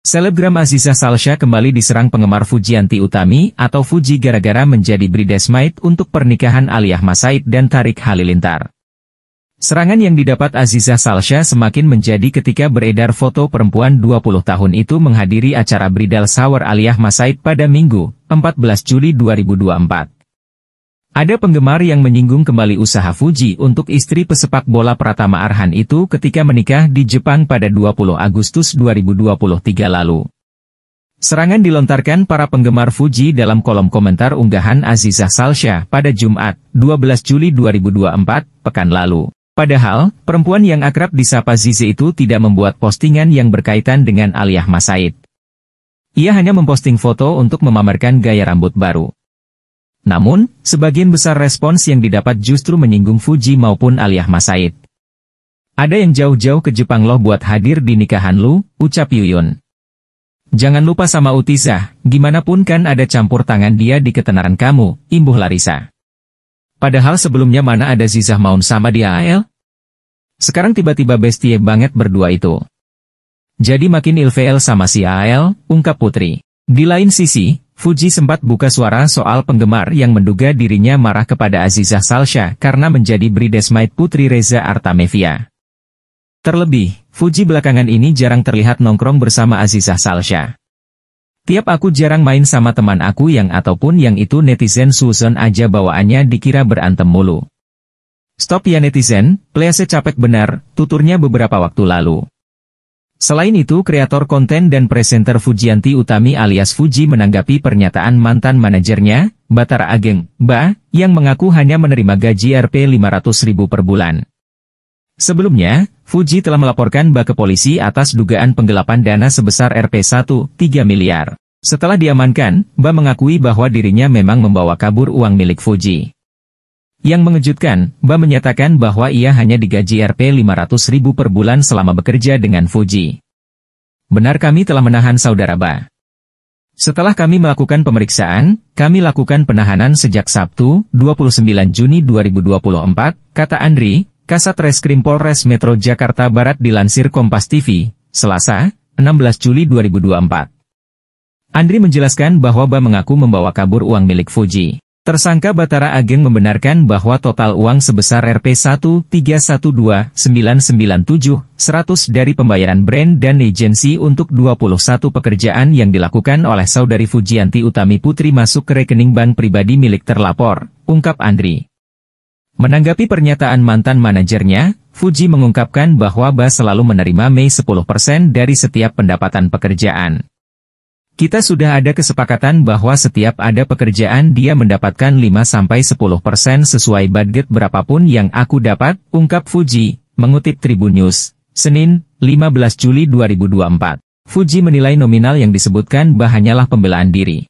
Selebgram Aziza Salsha kembali diserang penggemar Fujianti Utami atau Fuji gara-gara menjadi bridesmaid untuk pernikahan Aliyah Masaid dan Tarik Halilintar. Serangan yang didapat Aziza Salsha semakin menjadi ketika beredar foto perempuan 20 tahun itu menghadiri acara Bridal Shower Aliyah Masaid pada Minggu, 14 Juli 2024. Ada penggemar yang menyinggung kembali usaha Fuji untuk istri pesepak bola Pratama Arhan itu ketika menikah di Jepang pada 20 Agustus 2023 lalu. Serangan dilontarkan para penggemar Fuji dalam kolom komentar unggahan Aziza Salsha pada Jumat, 12 Juli 2024, pekan lalu. Padahal, perempuan yang akrab disapa Zizi itu tidak membuat postingan yang berkaitan dengan Aliyah Masaid. Ia hanya memposting foto untuk memamerkan gaya rambut baru. Namun, sebagian besar respons yang didapat justru menyinggung Fuji maupun Aliyah Masaid. Ada yang jauh-jauh ke Jepang loh buat hadir di nikahan lu, ucap Yuyun. Jangan lupa sama Utizah, gimana pun kan ada campur tangan dia di ketenaran kamu, imbuh Larisa. Padahal sebelumnya mana ada Zizah Maun sama dia AL? Sekarang tiba-tiba bestie banget berdua itu. Jadi makin ilfeel sama si AL, ungkap Putri. Di lain sisi, Fuji sempat buka suara soal penggemar yang menduga dirinya marah kepada Azizah Salsha karena menjadi bridesmaid putri Reza Artamevia. Terlebih, Fuji belakangan ini jarang terlihat nongkrong bersama Azizah Salsha. Tiap aku jarang main sama teman aku yang ataupun yang itu netizen Susan aja bawaannya dikira berantem mulu. Stop ya netizen, please capek benar, tuturnya beberapa waktu lalu. Selain itu, kreator konten dan presenter Fujianti Utami alias Fuji menanggapi pernyataan mantan manajernya, Batara Ageng, Ba, yang mengaku hanya menerima gaji Rp 500000 per bulan. Sebelumnya, Fuji telah melaporkan Ba ke polisi atas dugaan penggelapan dana sebesar Rp 1,3 miliar. Setelah diamankan, Ba mengakui bahwa dirinya memang membawa kabur uang milik Fuji. Yang mengejutkan, Ba menyatakan bahwa ia hanya digaji Rp 500.000 per bulan selama bekerja dengan Fuji. Benar kami telah menahan saudara Ba. Setelah kami melakukan pemeriksaan, kami lakukan penahanan sejak Sabtu, 29 Juni 2024, kata Andri, Kasat Reskrim Polres Metro Jakarta Barat dilansir Kompas TV, Selasa, 16 Juli 2024. Andri menjelaskan bahwa Ba mengaku membawa kabur uang milik Fuji. Tersangka Batara Ageng membenarkan bahwa total uang sebesar rp 1.312.997.100 dari pembayaran brand dan agensi untuk 21 pekerjaan yang dilakukan oleh saudari Fujianti Utami Putri masuk ke rekening bank pribadi milik terlapor, ungkap Andri. Menanggapi pernyataan mantan manajernya, Fuji mengungkapkan bahwa Bas selalu menerima Mei 10% dari setiap pendapatan pekerjaan. Kita sudah ada kesepakatan bahwa setiap ada pekerjaan dia mendapatkan 5-10% sesuai budget berapapun yang aku dapat, ungkap Fuji, mengutip Tribun News, Senin, 15 Juli 2024. Fuji menilai nominal yang disebutkan bahanyalah pembelaan diri.